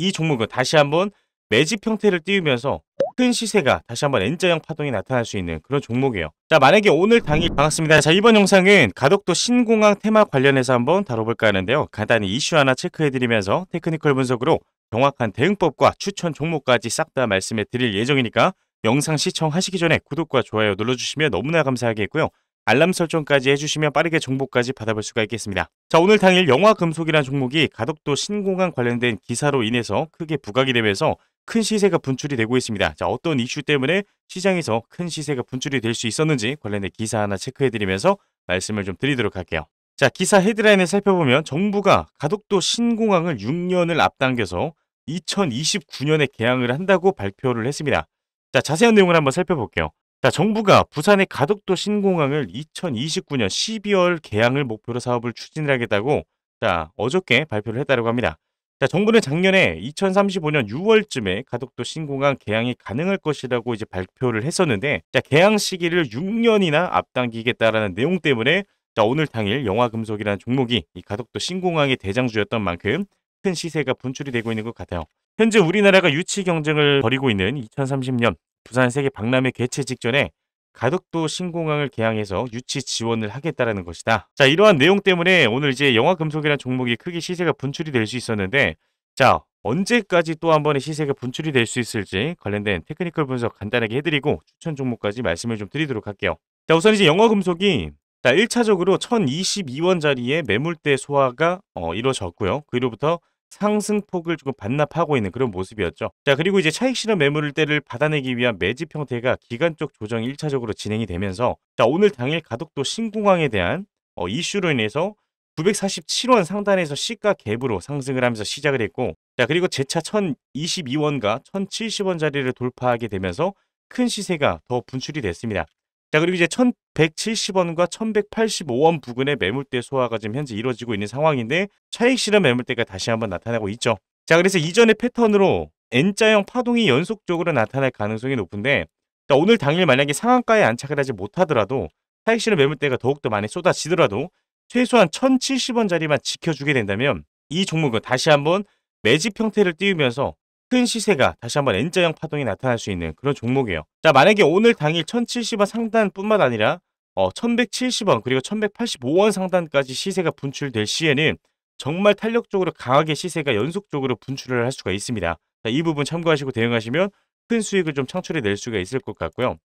이 종목은 다시 한번 매집 형태를 띄우면서 큰 시세가 다시 한번 N자형 파동이 나타날 수 있는 그런 종목이에요. 자 만약에 오늘 당일 반갑습니다. 자 이번 영상은 가덕도 신공항 테마 관련해서 한번 다뤄볼까 하는데요. 간단히 이슈 하나 체크해드리면서 테크니컬 분석으로 정확한 대응법과 추천 종목까지 싹 다 말씀해 드릴 예정이니까 영상 시청하시기 전에 구독과 좋아요 눌러주시면 너무나 감사하겠고요. 알람 설정까지 해주시면 빠르게 정보까지 받아볼 수가 있겠습니다. 자 오늘 당일 영화금속이라는 종목이 가덕도 신공항 관련된 기사로 인해서 크게 부각이 되면서 큰 시세가 분출이 되고 있습니다. 자 어떤 이슈 때문에 시장에서 큰 시세가 분출이 될 수 있었는지 관련된 기사 하나 체크해드리면서 말씀을 좀 드리도록 할게요. 자 기사 헤드라인을 살펴보면 정부가 가덕도 신공항을 6년을 앞당겨서 2029년에 개항을 한다고 발표를 했습니다. 자 자세한 내용을 한번 살펴볼게요. 자, 정부가 부산의 가덕도 신공항을 2029년 12월 개항을 목표로 사업을 추진하겠다고 자, 어저께 발표를 했다고 합니다. 자, 정부는 작년에 2035년 6월쯤에 가덕도 신공항 개항이 가능할 것이라고 이제 발표를 했었는데 자, 개항 시기를 6년이나 앞당기겠다라는 내용 때문에 자, 오늘 당일 영화금속이라는 종목이 이 가덕도 신공항의 대장주였던 만큼 큰 시세가 분출이 되고 있는 것 같아요. 현재 우리나라가 유치 경쟁을 벌이고 있는 2030년 부산 세계 박람회 개최 직전에 가덕도 신공항을 개항해서 유치 지원을 하겠다라는 것이다. 자, 이러한 내용 때문에 오늘 이제 영화 금속이라는 종목이 크게 시세가 분출이 될 수 있었는데 자, 언제까지 또 한 번의 시세가 분출이 될 수 있을지 관련된 테크니컬 분석 간단하게 해드리고 추천 종목까지 말씀을 좀 드리도록 할게요. 자, 우선 이제 영화 금속이 자, 1차적으로 1022원짜리의 매물대 소화가 어, 이루어졌고요. 그 이후부터 상승폭을 조금 반납하고 있는 그런 모습이었죠. 자 그리고 이제 차익 실험 매물 을 때를 받아내기 위한 매집 형태가 기간적 조정이 1차적으로 진행이 되면서 자 오늘 당일 가덕도 신공항에 대한 어, 이슈로 인해서 947원 상단에서 시가 갭으로 상승을 하면서 시작을 했고 자 그리고 재차 1022원과 1070원 자리를 돌파하게 되면서 큰 시세가 더 분출이 됐습니다. 자 그리고 이제 1170원과 1185원 부근의 매물대 소화가 지금 현재 이루어지고 있는 상황인데 차익 실은 매물대가 다시 한번 나타나고 있죠. 자 그래서 이전의 패턴으로 N자형 파동이 연속적으로 나타날 가능성이 높은데 자, 그러니까 오늘 당일 만약에 상한가에 안착을 하지 못하더라도 차익 실은 매물대가 더욱더 많이 쏟아지더라도 최소한 1 0 7 0원자리만 지켜주게 된다면 이 종목은 다시 한번 매집 형태를 띄우면서 큰 시세가 다시 한번 N자형 파동이 나타날 수 있는 그런 종목이에요. 자 만약에 오늘 당일 1070원 상단뿐만 아니라 어, 1170원 그리고 1185원 상단까지 시세가 분출될 시에는 정말 탄력적으로 강하게 시세가 연속적으로 분출을 할 수가 있습니다. 자, 이 부분 참고하시고 대응하시면 큰 수익을 좀 창출해 낼 수가 있을 것 같고요.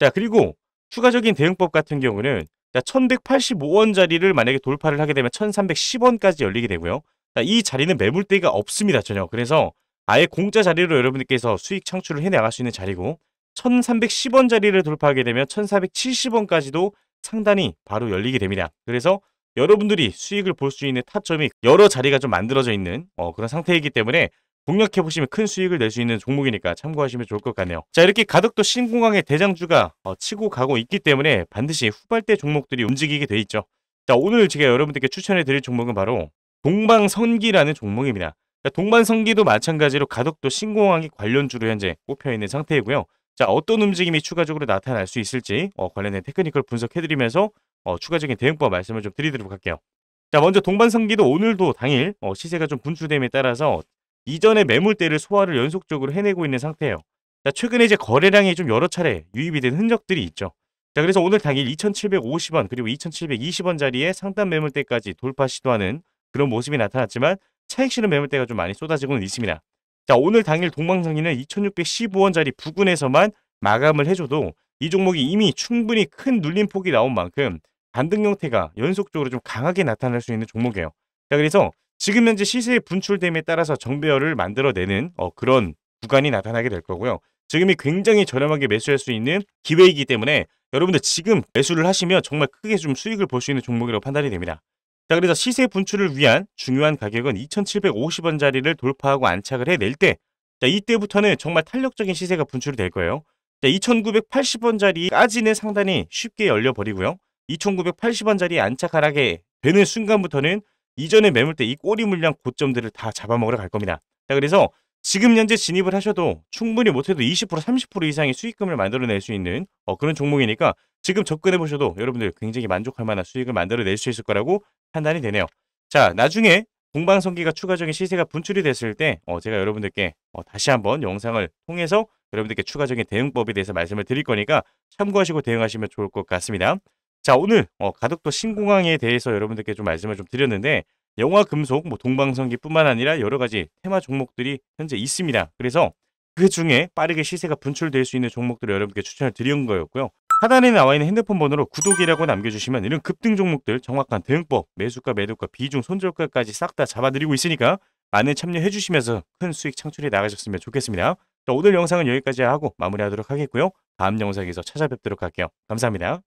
자 그리고 추가적인 대응법 같은 경우는 자, 1 1 8 5원자리를 만약에 돌파를 하게 되면 1310원까지 열리게 되고요. 자, 이 자리는 매물대가 없습니다. 전혀. 그래서 아예 공짜 자리로 여러분들께서 수익 창출을 해나갈 수 있는 자리고 1310원 자리를 돌파하게 되면 1470원까지도 상단이 바로 열리게 됩니다. 그래서 여러분들이 수익을 볼 수 있는 타점이 여러 자리가 좀 만들어져 있는 어, 그런 상태이기 때문에 공략해보시면 큰 수익을 낼 수 있는 종목이니까 참고하시면 좋을 것 같네요. 자 이렇게 가덕도 신공항의 대장주가 어, 치고 가고 있기 때문에 반드시 후발대 종목들이 움직이게 돼 있죠. 자 오늘 제가 여러분들께 추천해드릴 종목은 바로 동방선기라는 종목입니다. 그러니까 동반성기도 마찬가지로 가덕도 신공항이 관련주로 현재 꼽혀있는 상태이고요. 자 어떤 움직임이 추가적으로 나타날 수 있을지 어, 관련된 테크니컬 분석해드리면서 어, 추가적인 대응법 말씀을 좀 드리도록 할게요. 자 먼저 동반성기도 오늘도 당일 어, 시세가 좀 분출됨에 따라서 이전의 매물대를 소화를 연속적으로 해내고 있는 상태예요. 자 최근에 이제 거래량이 좀 여러 차례 유입이 된 흔적들이 있죠. 자 그래서 오늘 당일 2750원 그리고 2720원 자리에 상단 매물대까지 돌파 시도하는 그런 모습이 나타났지만 차익 실은 매물대가 좀 많이 쏟아지고는 있습니다. 자 오늘 당일 동방상인은 2615원짜리 부근에서만 마감을 해줘도 이 종목이 이미 충분히 큰 눌림폭이 나온 만큼 반등 형태가 연속적으로 좀 강하게 나타날 수 있는 종목이에요. 자 그래서 지금 현재 시세의 분출됨에 따라서 정배열을 만들어내는 어, 그런 구간이 나타나게 될 거고요. 지금이 굉장히 저렴하게 매수할 수 있는 기회이기 때문에 여러분들 지금 매수를 하시면 정말 크게 좀 수익을 볼 수 있는 종목이라고 판단이 됩니다. 자 그래서 시세 분출을 위한 중요한 가격은 2750원짜리를 돌파하고 안착을 해낼 때 자, 이때부터는 정말 탄력적인 시세가 분출이 될 거예요. 자, 2980원짜리까지는 상당히 쉽게 열려버리고요. 2980원짜리 안착하락에 되는 순간부터는 이전에 매물때 이 꼬리 물량 고점들을 다 잡아먹으러 갈 겁니다. 자, 그래서 지금 현재 진입을 하셔도 충분히 못해도 20% 30% 이상의 수익금을 만들어낼 수 있는 어, 그런 종목이니까 지금 접근해 보셔도 여러분들 굉장히 만족할 만한 수익을 만들어낼 수 있을 거라고 판단이 되네요. 자 나중에 공방성기가 추가적인 시세가 분출이 됐을 때 어, 제가 여러분들께 어, 다시 한번 영상을 통해서 여러분들께 추가적인 대응법에 대해서 말씀을 드릴 거니까 참고하시고 대응하시면 좋을 것 같습니다. 자 오늘 어, 가덕도 신공항에 대해서 여러분들께 좀 말씀을 좀 드렸는데 영화 금속, 뭐 동방성기뿐만 아니라 여러 가지 테마 종목들이 현재 있습니다. 그래서 그 중에 빠르게 시세가 분출될 수 있는 종목들을 여러분께 추천을 드린 거였고요. 하단에 나와 있는 핸드폰 번호로 구독이라고 남겨주시면 이런 급등 종목들 정확한 대응법, 매수가, 매도가, 비중, 손절가까지 싹 다 잡아드리고 있으니까 많은 참여해 주시면서 큰 수익 창출해 나가셨으면 좋겠습니다. 자, 오늘 영상은 여기까지 하고 마무리하도록 하겠고요. 다음 영상에서 찾아뵙도록 할게요. 감사합니다.